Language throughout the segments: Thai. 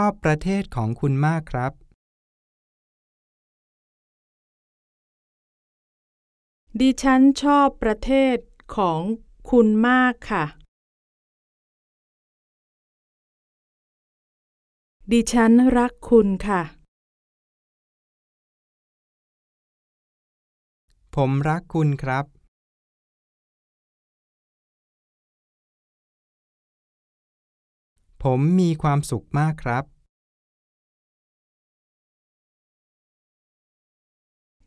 ชอบประเทศของคุณมากครับ ดิฉันชอบประเทศของคุณมากค่ะ ดิฉันรักคุณค่ะ ผมรักคุณครับผมมีความสุขมากครับ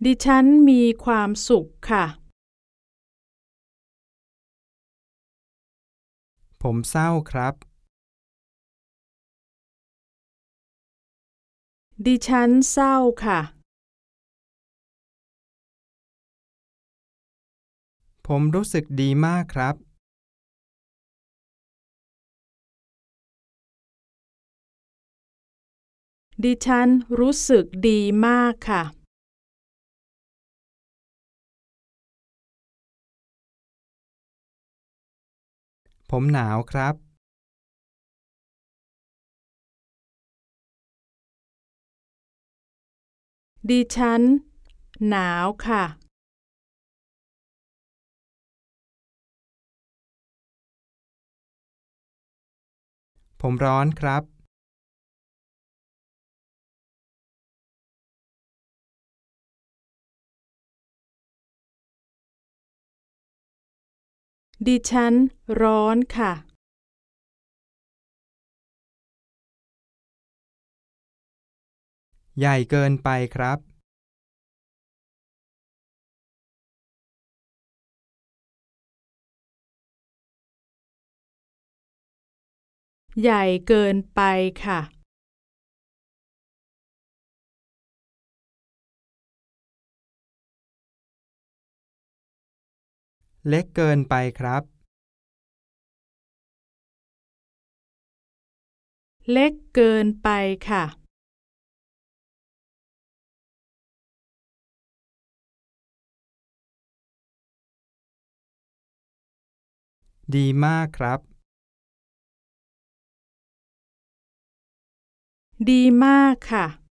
ดิฉันมีความสุขค่ะ ผมเศร้าครับ ดิฉันเศร้าค่ะ ผมรู้สึกดีมากครับดิฉัน รู้สึกดีมากค่ะ ผมหนาวครับ ดิฉัน หนาวค่ะ ผมร้อนครับดิฉันร้อนค่ะ ใหญ่เกินไปครับ ใหญ่เกินไปค่ะเล็กเกินไปครับ เล็กเกินไปค่ะ ดีมากครับ ดีมากค่ะ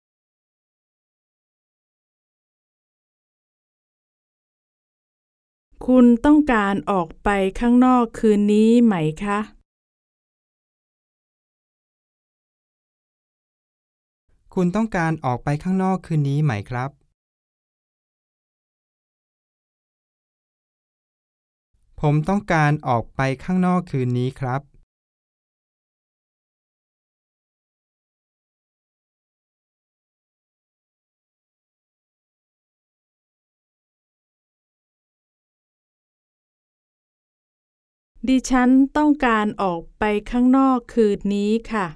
คุณต้องการออกไปข้างนอกคืนนี้ไหมคะ คุณต้องการออกไปข้างนอกคืนนี้ไหมครับ ผมต้องการออกไปข้างนอกคืนนี้ครับดิฉันต้องการออกไปข้างนอกคืนนี้ค่ะ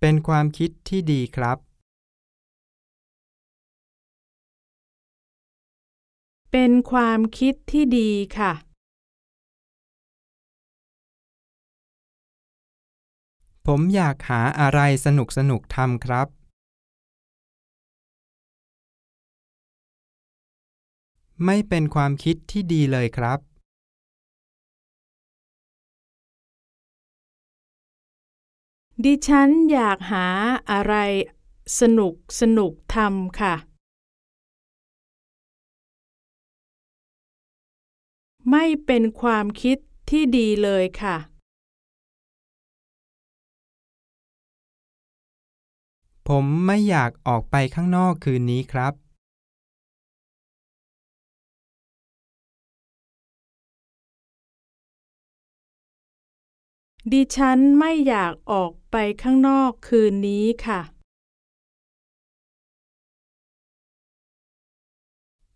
เป็นความคิดที่ดีครับ เป็นความคิดที่ดีค่ะ ผมอยากหาอะไรสนุกสนุกทำครับไม่เป็นความคิดที่ดีเลยครับ ดิฉันอยากหาอะไรสนุกสนุกทำค่ะ ไม่เป็นความคิดที่ดีเลยค่ะ ผมไม่อยากออกไปข้างนอกคืนนี้ครับดิฉันไม่อยากออกไปข้างนอกคืนนี้ค่ะ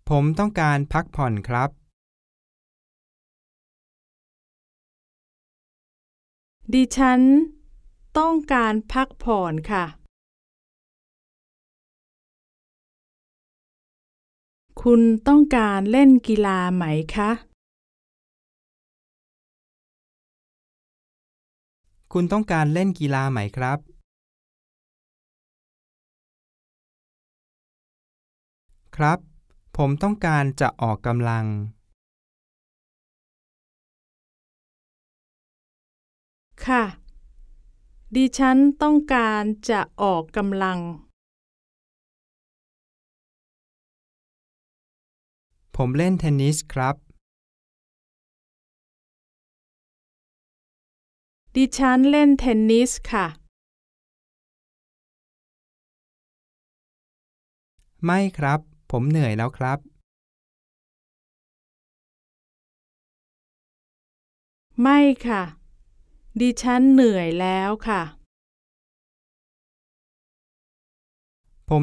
ผมต้องการพักผ่อนครับ ดิฉัน ต้องการพักผ่อนค่ะ คุณต้องการเล่นกีฬาไหมคะคุณต้องการเล่นกีฬาไหมครับ ครับผมต้องการจะออกกำลังค่ะดิฉันต้องการจะออกกำลัง ผมเล่นเทนนิสครับดิฉันเล่นเทนนิสค่ะ ไม่ครับ ผมเหนื่อยแล้วครับ ไม่ค่ะ ดิฉันเหนื่อยแล้วค่ะ ผม